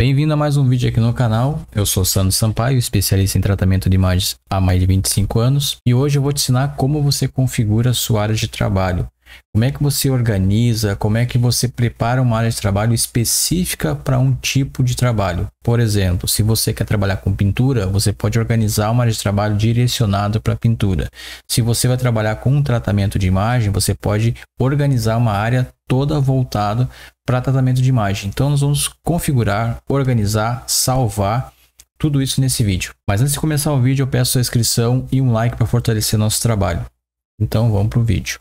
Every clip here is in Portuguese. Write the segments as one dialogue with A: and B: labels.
A: Bem-vindo a mais um vídeo aqui no canal, eu sou Sandro Sampaio, especialista em tratamento de imagens há mais de 25 anos e hoje eu vou te ensinar como você configura sua área de trabalho. Como é que você organiza? Como é que você prepara uma área de trabalho específica para um tipo de trabalho? Por exemplo, se você quer trabalhar com pintura, você pode organizar uma área de trabalho direcionada para pintura. Se você vai trabalhar com um tratamento de imagem, você pode organizar uma área toda voltada para tratamento de imagem. Então, nós vamos configurar, organizar, salvar tudo isso nesse vídeo. Mas antes de começar o vídeo, eu peço a inscrição e um like para fortalecer nosso trabalho. Então, vamos para o vídeo.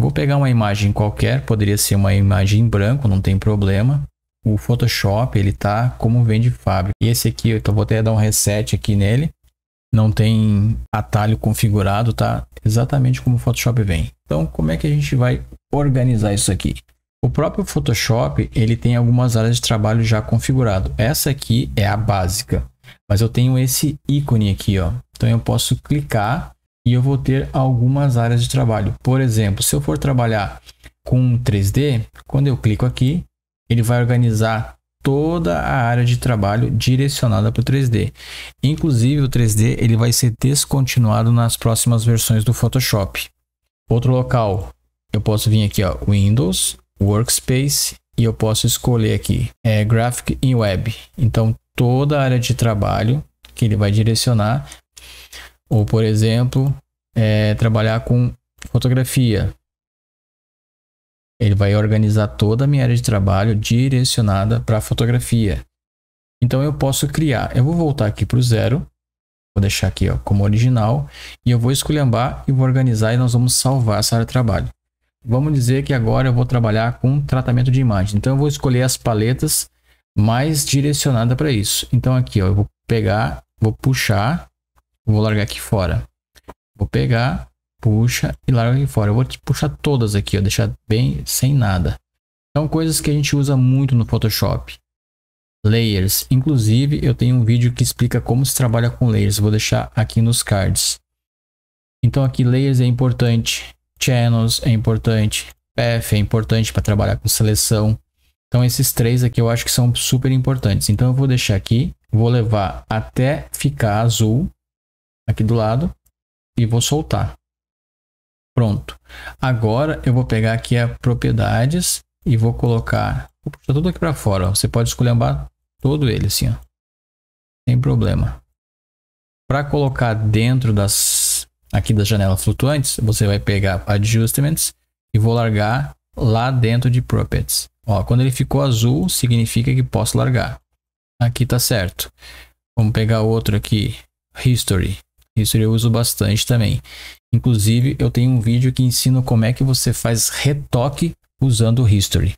A: Eu vou pegar uma imagem qualquer, poderia ser uma imagem em branco, não tem problema. O Photoshop, ele tá como vem de fábrica. E esse aqui, eu vou até dar um reset aqui nele. Não tem atalho configurado, tá? Exatamente como o Photoshop vem. Então, como é que a gente vai organizar isso aqui? O próprio Photoshop, ele tem algumas áreas de trabalho já configurado. Essa aqui é a básica, mas eu tenho esse ícone aqui, ó. Então eu posso clicar e eu vou ter algumas áreas de trabalho. Por exemplo, se eu for trabalhar com 3D, quando eu clico aqui, ele vai organizar toda a área de trabalho direcionada para o 3D. Inclusive o 3D ele vai ser descontinuado nas próximas versões do Photoshop. Outro local, eu posso vir aqui ó, Windows, Workspace e eu posso escolher aqui é Graphic e Web. Então toda a área de trabalho que ele vai direcionar ou, por exemplo, é, trabalhar com fotografia. Ele vai organizar toda a minha área de trabalho direcionada para fotografia. Então eu posso criar. Eu vou voltar aqui para o zero. Vou deixar aqui ó, como original. E eu vou esculhambar e vou organizar e nós vamos salvar essa área de trabalho. Vamos dizer que agora eu vou trabalhar com tratamento de imagem. Então eu vou escolher as paletas mais direcionada para isso. Então aqui ó, eu vou pegar, vou puxar Vou largar aqui fora. Vou pegar, puxa e larga aqui fora. Eu vou puxar todas aqui, ó, deixar bem sem nada. São coisas que a gente usa muito no Photoshop. Layers. Inclusive, eu tenho um vídeo que explica como se trabalha com layers. Vou deixar aqui nos cards. Então aqui layers é importante, channels é importante, path é importante para trabalhar com seleção. Então esses três aqui eu acho que são super importantes. Então eu vou deixar aqui, vou levar até ficar azul aqui do lado e vou soltar. Pronto. Agora eu vou pegar aqui a propriedades e vou colocar, vou puxar tudo aqui para fora. Você pode esculhambar todo ele assim, ó. sem problema. Para colocar dentro das aqui das janelas flutuantes, você vai pegar adjustments e vou largar lá dentro de properties. Ó, quando ele ficou azul, significa que posso largar. Aqui tá certo. Vamos pegar outro aqui, history. Isso eu uso bastante também. Inclusive, eu tenho um vídeo que ensina como é que você faz retoque usando o History.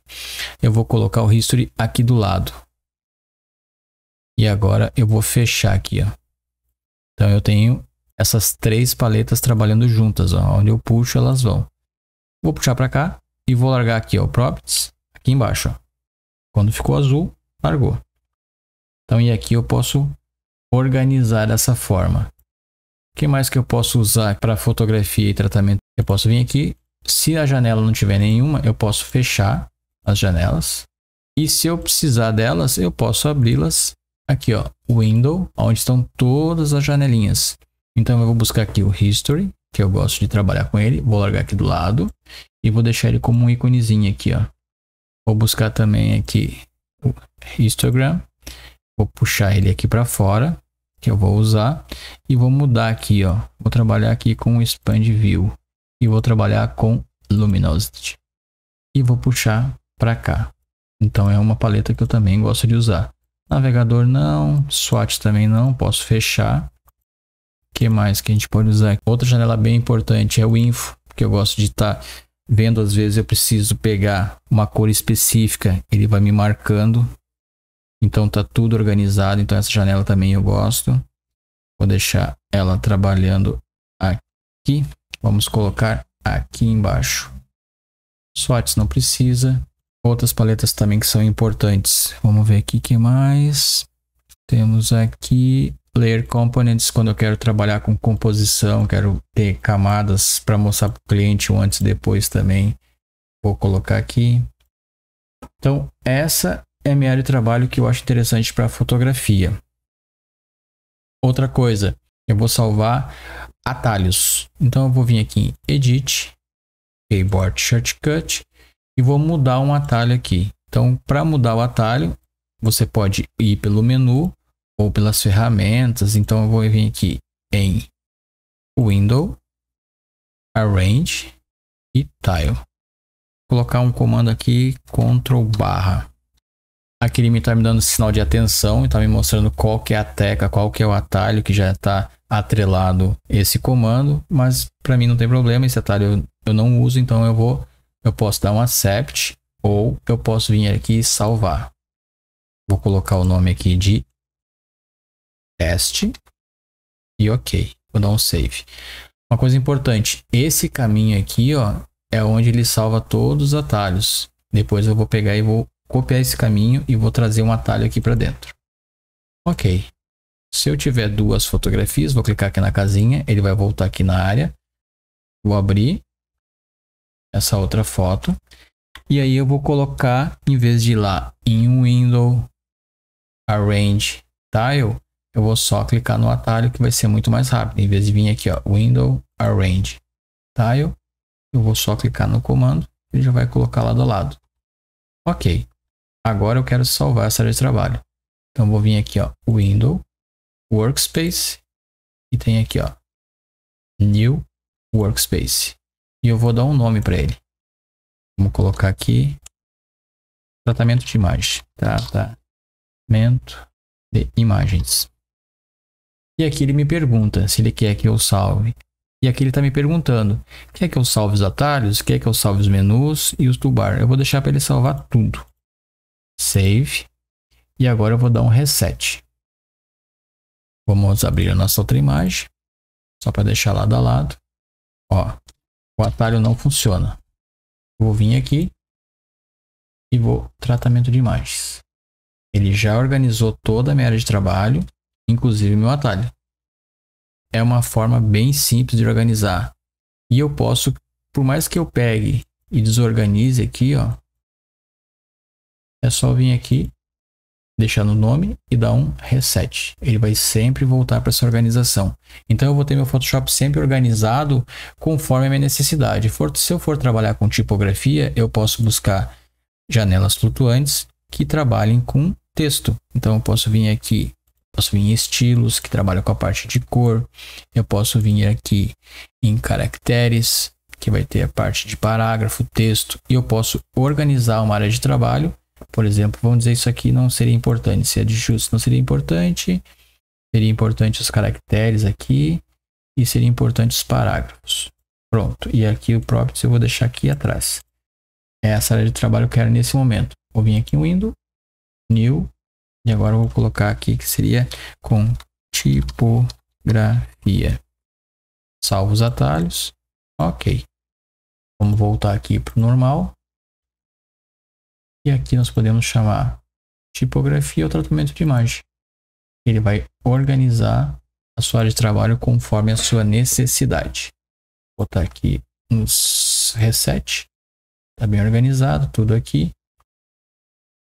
A: Eu vou colocar o History aqui do lado. E agora eu vou fechar aqui, ó. Então eu tenho essas três paletas trabalhando juntas, ó. Onde eu puxo, elas vão. Vou puxar para cá e vou largar aqui, o Properties, aqui embaixo, ó. Quando ficou azul, largou. Então, e aqui eu posso organizar dessa forma. O que mais que eu posso usar para fotografia e tratamento? Eu posso vir aqui. Se a janela não tiver nenhuma, eu posso fechar as janelas. E se eu precisar delas, eu posso abri-las aqui, ó, Window, onde estão todas as janelinhas. Então eu vou buscar aqui o History, que eu gosto de trabalhar com ele. Vou largar aqui do lado e vou deixar ele como um íconezinho aqui, ó. Vou buscar também aqui o Histogram. Vou puxar ele aqui para fora que eu vou usar e vou mudar aqui, ó. Vou trabalhar aqui com Expand View e vou trabalhar com Luminosity e vou puxar para cá. Então é uma paleta que eu também gosto de usar. Navegador não, SWAT também não, posso fechar. que mais que a gente pode usar? Outra janela bem importante é o Info, que eu gosto de estar tá vendo. Às vezes eu preciso pegar uma cor específica, ele vai me marcando então tá tudo organizado. Então essa janela também eu gosto. Vou deixar ela trabalhando aqui. Vamos colocar aqui embaixo. Swatch não precisa. Outras paletas também que são importantes. Vamos ver aqui que mais. Temos aqui Layer Components, quando eu quero trabalhar com composição, quero ter camadas para mostrar para o cliente ou antes e depois também. Vou colocar aqui. Então, essa é minha área de trabalho que eu acho interessante para fotografia. Outra coisa, eu vou salvar atalhos. Então eu vou vir aqui em Edit, Keyboard Shortcut e vou mudar um atalho aqui. Então, para mudar o atalho, você pode ir pelo menu
B: ou pelas ferramentas. Então eu vou vir aqui em Window, Arrange e Tile. Vou colocar um comando aqui, Ctrl barra. Aqui ele me está me dando sinal de atenção e está me
A: mostrando qual que é a teca, qual que é o atalho que já está atrelado esse comando, mas para mim não tem problema, esse atalho eu, eu não uso, então eu vou, eu posso dar um accept
B: ou eu posso vir aqui e salvar. Vou colocar o nome aqui de teste e ok, vou dar um save.
A: Uma coisa importante, esse caminho aqui ó, é onde ele salva todos os atalhos. Depois eu vou pegar e vou copiar esse caminho e vou trazer um atalho aqui para dentro.
B: Ok. Se eu tiver duas fotografias, vou clicar aqui na casinha, ele vai voltar aqui na área. Vou abrir essa outra foto. E aí eu vou colocar, em vez de ir lá em Window, Arrange
A: Tile, eu vou só clicar no atalho que vai ser muito mais rápido. Em vez de vir aqui, ó, Window, Arrange Tile, eu vou só clicar no comando, ele já vai colocar lado a
B: lado. Ok. Agora eu quero salvar essa área de trabalho. Então vou vir aqui, ó, Window, Workspace e tem aqui, ó, New Workspace. E eu vou dar um nome para ele. Vamos colocar aqui tratamento de imagem, tratamento de imagens. E aqui ele me pergunta se ele quer que eu salve.
A: E aqui ele está me perguntando, quer que eu salve os atalhos, quer que eu salve os menus e os toolbar. Eu vou
B: deixar para ele salvar tudo. Save. E agora eu vou dar um reset. Vamos abrir a nossa outra imagem. Só para deixar lado a lado. Ó, o atalho não funciona. Vou vir aqui e vou tratamento de imagens. Ele já organizou toda a minha
A: área de trabalho, inclusive meu atalho. É uma forma bem simples de
B: organizar. E eu posso, por mais que eu pegue e desorganize aqui, ó, é só vir aqui, deixar no nome e dar um
A: reset. Ele vai sempre voltar para essa organização. Então eu vou ter meu Photoshop sempre organizado conforme a minha necessidade. Se eu for trabalhar com tipografia, eu posso buscar janelas flutuantes que trabalhem com texto. Então eu posso vir aqui, posso vir em estilos que trabalham com a parte de cor. Eu posso vir aqui em caracteres que vai ter a parte de parágrafo, texto, e eu posso organizar uma área de trabalho por exemplo, vamos dizer isso aqui não seria importante. Se é de justo, não seria importante. Seria importante os caracteres aqui. E seria importante os parágrafos. Pronto. E aqui o próprio eu vou deixar aqui atrás. É essa área de trabalho que eu quero nesse momento. Vou vir aqui em Window, New. E agora eu vou colocar aqui
B: que seria com tipografia. Salvo os atalhos. Ok. Vamos voltar aqui para o normal. E aqui nós podemos chamar tipografia ou tratamento de imagem.
A: Ele vai organizar a sua área de trabalho conforme a sua necessidade. Vou botar aqui uns reset. Está bem organizado tudo aqui.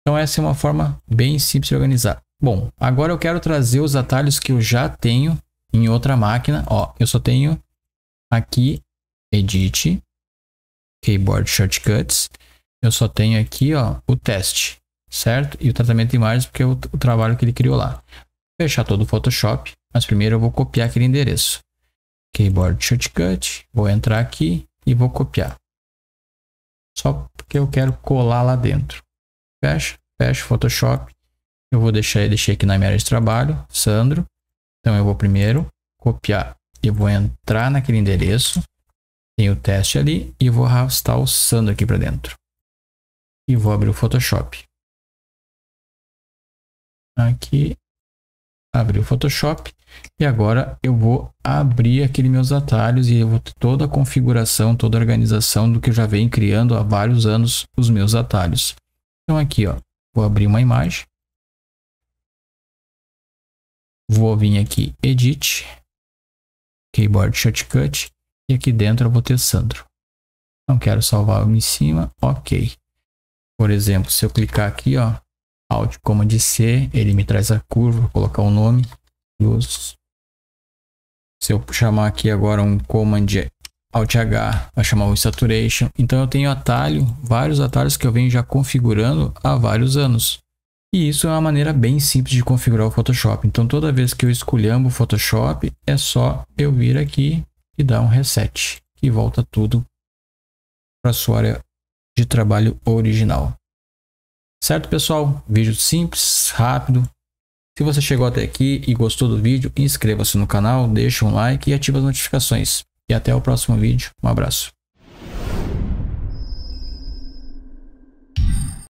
A: Então essa é uma forma bem simples de organizar. Bom, agora eu quero trazer os atalhos que eu já tenho em outra máquina. Ó, eu só tenho aqui Edit, Keyboard Shortcuts eu só tenho aqui ó, o teste, certo? E o tratamento de imagens, porque é o, o trabalho que ele criou lá. Vou fechar todo o Photoshop, mas primeiro eu vou copiar aquele endereço. Keyboard shortcut, vou entrar aqui e vou copiar. Só porque eu quero colar lá dentro. Fecha, fecha o Photoshop. Eu vou deixar, deixei aqui na minha área de trabalho, Sandro. Então eu vou primeiro copiar. e vou entrar naquele
B: endereço, tem o teste ali e vou arrastar o Sandro aqui para dentro e vou abrir o Photoshop. Aqui, abri o Photoshop e agora eu vou abrir aqueles meus atalhos
A: e eu vou ter toda a configuração, toda a organização do que eu já venho criando há vários anos os meus
B: atalhos. Então aqui, ó, vou abrir uma imagem. Vou vir aqui, Edit, Keyboard Shortcut e aqui dentro eu vou ter Sandro. Não quero salvar em cima, ok.
A: Por exemplo, se eu clicar aqui, ó, Alt Command C, ele me traz a curva, vou colocar o nome, luz. Se eu chamar aqui agora um Command Alt H, vai chamar o Saturation. Então eu tenho atalho, vários atalhos que eu venho já configurando há vários anos. E isso é uma maneira bem simples de configurar o Photoshop. Então toda vez que eu escolhambo o Photoshop, é só eu vir aqui e dar um
B: reset. que volta tudo para sua área de trabalho original. Certo, pessoal? Vídeo simples, rápido. Se você
A: chegou até aqui e gostou do vídeo, inscreva-se no canal, deixa um like e ative as notificações.
B: E até o próximo vídeo. Um abraço.